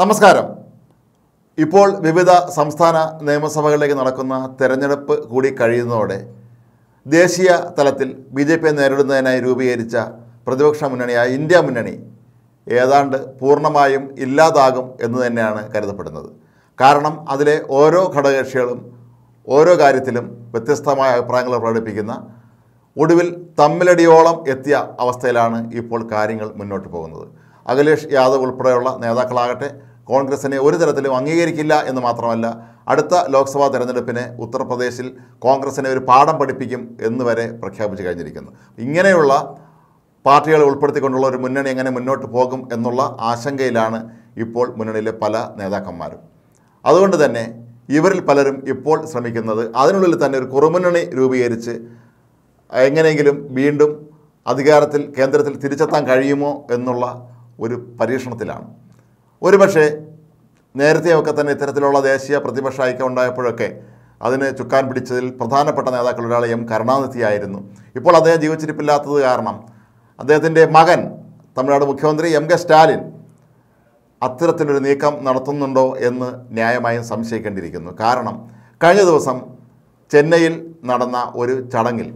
നമസ്കാരം ഇപ്പോൾ വിവിധ സംസ്ഥാന നിയമസഭകളിലേക്ക് നടക്കുന്ന തെരഞ്ഞെടുപ്പ് കൂടി കഴിയുന്നതോടെ ദേശീയ തലത്തിൽ ബി ജെ പിയെ നേരിടുന്നതിനായി രൂപീകരിച്ച പ്രതിപക്ഷ മുന്നണിയായ ഇന്ത്യ മുന്നണി ഏതാണ്ട് പൂർണ്ണമായും ഇല്ലാതാകും എന്ന് തന്നെയാണ് കരുതപ്പെടുന്നത് കാരണം അതിലെ ഓരോ ഘടകകക്ഷികളും ഓരോ കാര്യത്തിലും വ്യത്യസ്തമായ അഭിപ്രായങ്ങൾ പ്രകടിപ്പിക്കുന്ന ഒടുവിൽ തമ്മിലടിയോളം എത്തിയ അവസ്ഥയിലാണ് ഇപ്പോൾ കാര്യങ്ങൾ മുന്നോട്ട് പോകുന്നത് അഖിലേഷ് യാദവ് ഉൾപ്പെടെയുള്ള നേതാക്കളാകട്ടെ കോൺഗ്രസിനെ ഒരു തരത്തിലും അംഗീകരിക്കില്ല എന്ന് മാത്രമല്ല അടുത്ത ലോക്സഭാ തെരഞ്ഞെടുപ്പിന് ഉത്തർപ്രദേശിൽ കോൺഗ്രസിനെ ഒരു പാഠം പഠിപ്പിക്കും എന്ന് വരെ പ്രഖ്യാപിച്ചു കഴിഞ്ഞിരിക്കുന്നു ഇങ്ങനെയുള്ള പാർട്ടികളെ ഉൾപ്പെടുത്തിക്കൊണ്ടുള്ള ഒരു മുന്നണി എങ്ങനെ മുന്നോട്ട് പോകും എന്നുള്ള ആശങ്കയിലാണ് ഇപ്പോൾ മുന്നണിയിലെ പല നേതാക്കന്മാരും അതുകൊണ്ട് തന്നെ ഇവരിൽ പലരും ഇപ്പോൾ ശ്രമിക്കുന്നത് അതിനുള്ളിൽ തന്നെ ഒരു കുറുമുന്നണി രൂപീകരിച്ച് എങ്ങനെയെങ്കിലും വീണ്ടും അധികാരത്തിൽ കേന്ദ്രത്തിൽ തിരിച്ചെത്താൻ കഴിയുമോ എന്നുള്ള ഒരു പരീക്ഷണത്തിലാണ് ഒരുപക്ഷെ നേരത്തെയൊക്കെ തന്നെ ഇത്തരത്തിലുള്ള ദേശീയ പ്രതിപക്ഷ ഐക്യം ഉണ്ടായപ്പോഴൊക്കെ അതിന് ചുക്കാൻ പിടിച്ചതിൽ പ്രധാനപ്പെട്ട നേതാക്കൾ ഒരാൾ എം കരുണാനിധിയായിരുന്നു ഇപ്പോൾ അദ്ദേഹം ജീവിച്ചിരിപ്പില്ലാത്തത് കാരണം അദ്ദേഹത്തിൻ്റെ മകൻ തമിഴ്നാട് മുഖ്യമന്ത്രി എം കെ സ്റ്റാലിൻ അത്തരത്തിലൊരു നീക്കം നടത്തുന്നുണ്ടോ എന്ന് ന്യായമായും സംശയിക്കേണ്ടിയിരിക്കുന്നു കാരണം കഴിഞ്ഞ ദിവസം ചെന്നൈയിൽ നടന്ന ഒരു ചടങ്ങിൽ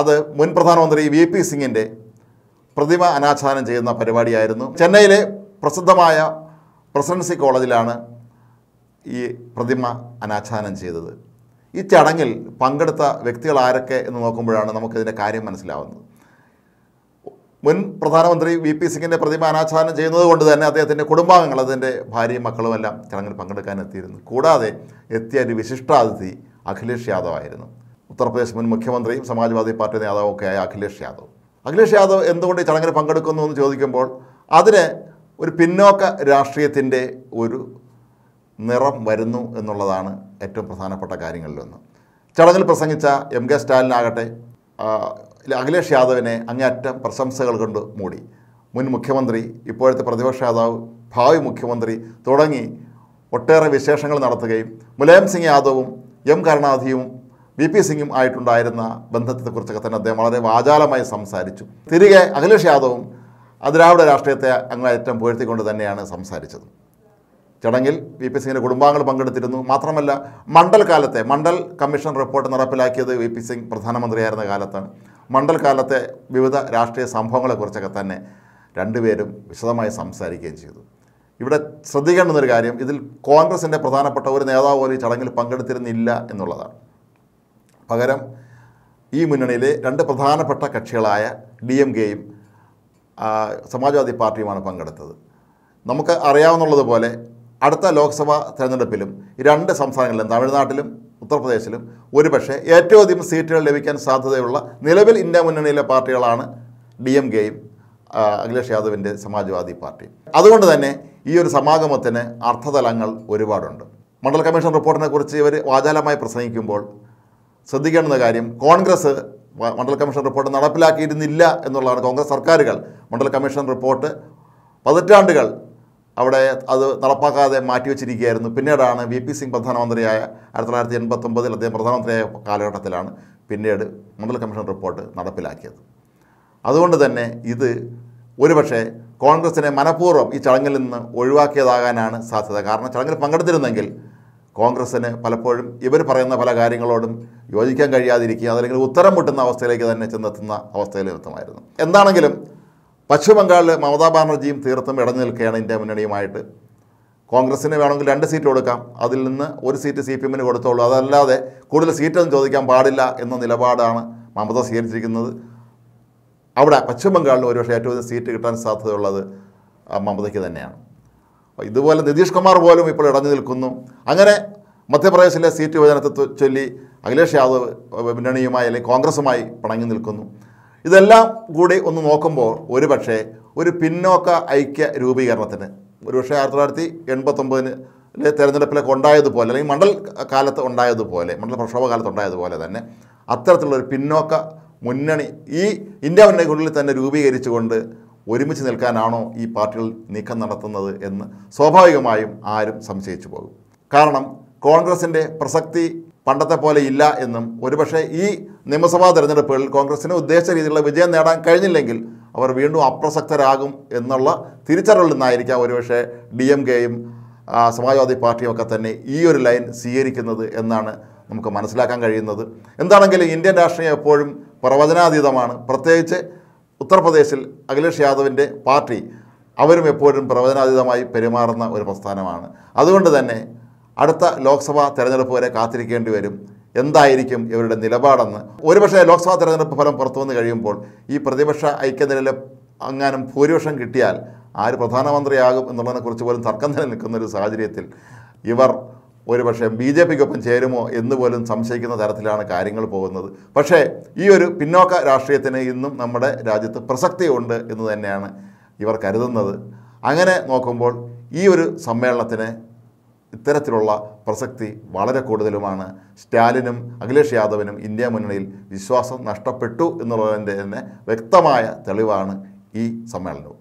അത് മുൻ പ്രധാനമന്ത്രി വി പി സിംഗിൻ്റെ പ്രതിമ അനാച്ഛാദനം ചെയ്യുന്ന പരിപാടിയായിരുന്നു ചെന്നൈയിലെ പ്രസിദ്ധമായ പ്രസിഡൻസി കോളേജിലാണ് ഈ പ്രതിമ അനാച്ഛാദനം ചെയ്തത് ഈ ചടങ്ങിൽ പങ്കെടുത്ത വ്യക്തികൾ ആരൊക്കെ എന്ന് നോക്കുമ്പോഴാണ് നമുക്കിതിൻ്റെ കാര്യം മനസ്സിലാവുന്നത് മുൻ പ്രധാനമന്ത്രി വി പി സിംഗിൻ്റെ പ്രതിമ അനാച്ഛാദനം ചെയ്യുന്നത് കൊണ്ട് തന്നെ അദ്ദേഹത്തിൻ്റെ കുടുംബാംഗങ്ങൾ അതിൻ്റെ ഭാര്യയും മക്കളും എല്ലാം ചടങ്ങിൽ പങ്കെടുക്കാൻ എത്തിയിരുന്നു കൂടാതെ എത്തിയ ഒരു വിശിഷ്ടാതിഥി അഖിലേഷ് യാദവ് ആയിരുന്നു ഉത്തർപ്രദേശ് മുൻ മുഖ്യമന്ത്രിയും സമാജ്വാദി പാർട്ടി നേതാവും ഒക്കെയായ അഖിലേഷ് യാദവ് അഖിലേഷ് യാദവ് എന്തുകൊണ്ട് ഈ ചടങ്ങിൽ പങ്കെടുക്കുന്നു എന്ന് ചോദിക്കുമ്പോൾ അതിന് ഒരു പിന്നോക്ക രാഷ്ട്രീയത്തിൻ്റെ ഒരു നിറം വരുന്നു എന്നുള്ളതാണ് ഏറ്റവും പ്രധാനപ്പെട്ട കാര്യങ്ങളിലൊന്ന് ചടങ്ങിൽ പ്രസംഗിച്ച എം കെ സ്റ്റാലിനാകട്ടെ അഖിലേഷ് യാദവിനെ അങ്ങേയറ്റം പ്രശംസകൾ കൊണ്ട് മൂടി മുൻ മുഖ്യമന്ത്രി ഇപ്പോഴത്തെ പ്രതിപക്ഷ നേതാവ് ഭാവി മുഖ്യമന്ത്രി തുടങ്ങി ഒട്ടേറെ വിശേഷങ്ങൾ നടത്തുകയും മുലായം സിംഗ് യാദവും എം കരുണാധിയും വി പി സിംഗും ആയിട്ടുണ്ടായിരുന്ന ബന്ധത്തെക്കുറിച്ചൊക്കെ തന്നെ അദ്ദേഹം വളരെ വാചാലമായി സംസാരിച്ചു തിരികെ അഖിലേഷ് യാദവും ദ്രാവിഡ രാഷ്ട്രീയത്തെ അങ്ങനെ ഏറ്റവും തന്നെയാണ് സംസാരിച്ചത് ചടങ്ങിൽ വി പി സിംഗിൻ്റെ കുടുംബാംഗങ്ങൾ പങ്കെടുത്തിരുന്നു മാത്രമല്ല മണ്ഡൽ കാലത്തെ മണ്ഡൽ കമ്മീഷൻ റിപ്പോർട്ട് നടപ്പിലാക്കിയത് വി പി സിംഗ് പ്രധാനമന്ത്രിയായിരുന്ന കാലത്താണ് മണ്ഡൽ കാലത്തെ വിവിധ രാഷ്ട്രീയ സംഭവങ്ങളെക്കുറിച്ചൊക്കെ തന്നെ രണ്ടുപേരും വിശദമായി സംസാരിക്കുകയും ചെയ്തു ഇവിടെ ശ്രദ്ധിക്കേണ്ടുന്നൊരു കാര്യം ഇതിൽ കോൺഗ്രസിൻ്റെ പ്രധാനപ്പെട്ട ഒരു നേതാവ് പോലും ഈ ചടങ്ങിൽ പങ്കെടുത്തിരുന്നില്ല എന്നുള്ളതാണ് പകരം ഈ മുന്നണിയിലെ രണ്ട് പ്രധാനപ്പെട്ട കക്ഷികളായ ഡി എം കെയും സമാജ്വാദി പാർട്ടിയുമാണ് പങ്കെടുത്തത് നമുക്ക് അറിയാവുന്നതുപോലെ അടുത്ത ലോക്സഭാ തെരഞ്ഞെടുപ്പിലും രണ്ട് സംസ്ഥാനങ്ങളിലും തമിഴ്നാട്ടിലും ഉത്തർപ്രദേശിലും ഒരുപക്ഷെ ഏറ്റവും അധികം സീറ്റുകൾ ലഭിക്കാൻ സാധ്യതയുള്ള നിലവിൽ ഇന്ത്യ മുന്നണിയിലെ പാർട്ടികളാണ് ഡി എം കെയും അഖിലേഷ് യാദവിൻ്റെ സമാജ്വാദി പാർട്ടി അതുകൊണ്ട് തന്നെ ഈ ഒരു സമാഗമത്തിന് അർത്ഥതലങ്ങൾ ഒരുപാടുണ്ട് മണ്ഡൽ കമ്മീഷൻ റിപ്പോർട്ടിനെക്കുറിച്ച് ഇവർ വാചാലമായി പ്രസംഗിക്കുമ്പോൾ ശ്രദ്ധിക്കേണ്ടുന്ന കാര്യം കോൺഗ്രസ് മണ്ഡൽ കമ്മീഷൻ റിപ്പോർട്ട് നടപ്പിലാക്കിയിരുന്നില്ല എന്നുള്ളതാണ് കോൺഗ്രസ് സർക്കാരുകൾ മണ്ഡൽ കമ്മീഷൻ റിപ്പോർട്ട് പതിറ്റാണ്ടുകൾ അവിടെ അത് നടപ്പാക്കാതെ മാറ്റിവെച്ചിരിക്കുകയായിരുന്നു പിന്നീടാണ് വി പി സിംഗ് പ്രധാനമന്ത്രിയായ ആയിരത്തി തൊള്ളായിരത്തി എൺപത്തൊമ്പതിൽ അദ്ദേഹം പ്രധാനമന്ത്രിയായ കാലഘട്ടത്തിലാണ് പിന്നീട് മണ്ഡൽ കമ്മീഷൻ റിപ്പോർട്ട് നടപ്പിലാക്കിയത് അതുകൊണ്ട് തന്നെ ഇത് ഒരുപക്ഷെ കോൺഗ്രസിനെ മനഃപൂർവ്വം ഈ ചടങ്ങിൽ നിന്ന് ഒഴിവാക്കിയതാകാനാണ് സാധ്യത കാരണം ചടങ്ങിൽ പങ്കെടുത്തിരുന്നെങ്കിൽ കോൺഗ്രസ്സിന് പലപ്പോഴും ഇവർ പറയുന്ന പല കാര്യങ്ങളോടും യോജിക്കാൻ കഴിയാതിരിക്കുക അതല്ലെങ്കിൽ ഉത്തരം മുട്ടുന്ന അവസ്ഥയിലേക്ക് തന്നെ ചെന്നെത്തുന്ന വ്യക്തമായിരുന്നു എന്താണെങ്കിലും പശ്ചിമ ബംഗാളിൽ മമതാ ബാനർജിയും തീർത്തും ഇടഞ്ഞു നിൽക്കുകയാണ് ഇന്ത്യ മുന്നണിയുമായിട്ട് കോൺഗ്രസ്സിന് വേണമെങ്കിൽ രണ്ട് സീറ്റ് കൊടുക്കാം അതിൽ നിന്ന് ഒരു സീറ്റ് സി പി എമ്മിന് കൊടുത്തോളൂ അതല്ലാതെ കൂടുതൽ സീറ്റൊന്നും ചോദിക്കാൻ പാടില്ല എന്ന നിലപാടാണ് മമത സ്വീകരിച്ചിരിക്കുന്നത് അവിടെ പശ്ചിമ ബംഗാളിൽ ഒരുപക്ഷെ ഏറ്റവും സീറ്റ് കിട്ടാൻ സാധ്യതയുള്ളത് മമതയ്ക്ക് തന്നെയാണ് ഇതുപോലെ നിതീഷ് കുമാർ പോലും ഇപ്പോൾ ഇടഞ്ഞു നിൽക്കുന്നു അങ്ങനെ മധ്യപ്രദേശിലെ സീറ്റ് വിഭജനത്തെ ചൊല്ലി അഖിലേഷ് യാദവ് മുന്നണിയുമായി അല്ലെങ്കിൽ കോൺഗ്രസുമായി പിണങ്ങി നിൽക്കുന്നു ഇതെല്ലാം കൂടി ഒന്ന് നോക്കുമ്പോൾ ഒരുപക്ഷെ ഒരു പിന്നോക്ക ഐക്യ രൂപീകരണത്തിന് ഒരുപക്ഷെ ആയിരത്തി തൊള്ളായിരത്തി എൺപത്തൊമ്പതിന് തിരഞ്ഞെടുപ്പിലൊക്കെ ഉണ്ടായതുപോലെ അല്ലെങ്കിൽ മണ്ഡൽ കാലത്ത് ഉണ്ടായതുപോലെ മണ്ഡല പ്രക്ഷോഭ കാലത്ത് ഉണ്ടായതുപോലെ തന്നെ അത്തരത്തിലുള്ളൊരു പിന്നോക്ക മുന്നണി ഈ ഇന്ത്യ മുന്നണിക്കുള്ളിൽ തന്നെ രൂപീകരിച്ചുകൊണ്ട് ഒരുമിച്ച് നിൽക്കാനാണോ ഈ പാർട്ടികൾ നീക്കം നടത്തുന്നത് എന്ന് സ്വാഭാവികമായും ആരും സംശയിച്ചു പോകും കാരണം കോൺഗ്രസിൻ്റെ പ്രസക്തി പണ്ടത്തെ പോലെ ഇല്ല എന്നും ഒരുപക്ഷെ ഈ നിയമസഭാ തെരഞ്ഞെടുപ്പുകളിൽ കോൺഗ്രസിന് ഉദ്ദേശിച്ച രീതിയിലുള്ള വിജയം നേടാൻ കഴിഞ്ഞില്ലെങ്കിൽ അവർ വീണ്ടും അപ്രസക്തരാകും എന്നുള്ള തിരിച്ചറിവിൽ നിന്നായിരിക്കാം ഒരുപക്ഷെ ഡി എം കെയും സമാജ്വാദി പാർട്ടിയും ഒക്കെ തന്നെ ഈ ഒരു ലൈൻ സ്വീകരിക്കുന്നത് എന്നാണ് നമുക്ക് മനസ്സിലാക്കാൻ കഴിയുന്നത് എന്താണെങ്കിലും ഇന്ത്യൻ രാഷ്ട്രീയം എപ്പോഴും പ്രവചനാതീതമാണ് പ്രത്യേകിച്ച് ഉത്തർപ്രദേശിൽ അഖിലേഷ് യാദവിൻ്റെ പാർട്ടി അവരും എപ്പോഴും പ്രവചനാതീതമായി പെരുമാറുന്ന ഒരു പ്രസ്ഥാനമാണ് അതുകൊണ്ട് തന്നെ അടുത്ത ലോക്സഭാ തെരഞ്ഞെടുപ്പ് വരെ കാത്തിരിക്കേണ്ടി വരും എന്തായിരിക്കും ഇവരുടെ നിലപാടെന്ന് ഒരുപക്ഷെ ലോക്സഭാ തെരഞ്ഞെടുപ്പ് ഫലം പുറത്തു വന്ന് കഴിയുമ്പോൾ ഈ പ്രതിപക്ഷ ഐക്യനിലെ അങ്ങാനും ഭൂരിപക്ഷം കിട്ടിയാൽ ആര് പ്രധാനമന്ത്രിയാകും എന്നുള്ളതിനെക്കുറിച്ച് പോലും തർക്കം നിലനിൽക്കുന്ന ഒരു സാഹചര്യത്തിൽ ഇവർ ഒരുപക്ഷെ ബി ജെ പിക്കൊപ്പം ചേരുമോ എന്ന് പോലും സംശയിക്കുന്ന തരത്തിലാണ് കാര്യങ്ങൾ പോകുന്നത് പക്ഷേ ഈ ഒരു പിന്നോക്ക രാഷ്ട്രീയത്തിന് ഇന്നും നമ്മുടെ രാജ്യത്ത് പ്രസക്തിയുണ്ട് എന്ന് തന്നെയാണ് ഇവർ കരുതുന്നത് അങ്ങനെ നോക്കുമ്പോൾ ഈ ഒരു സമ്മേളനത്തിന് ഇത്തരത്തിലുള്ള പ്രസക്തി വളരെ കൂടുതലുമാണ് സ്റ്റാലിനും അഖിലേഷ് യാദവിനും ഇന്ത്യ മുന്നണിയിൽ വിശ്വാസം നഷ്ടപ്പെട്ടു എന്നുള്ളതിൻ്റെ തന്നെ വ്യക്തമായ തെളിവാണ് ഈ സമ്മേളനവും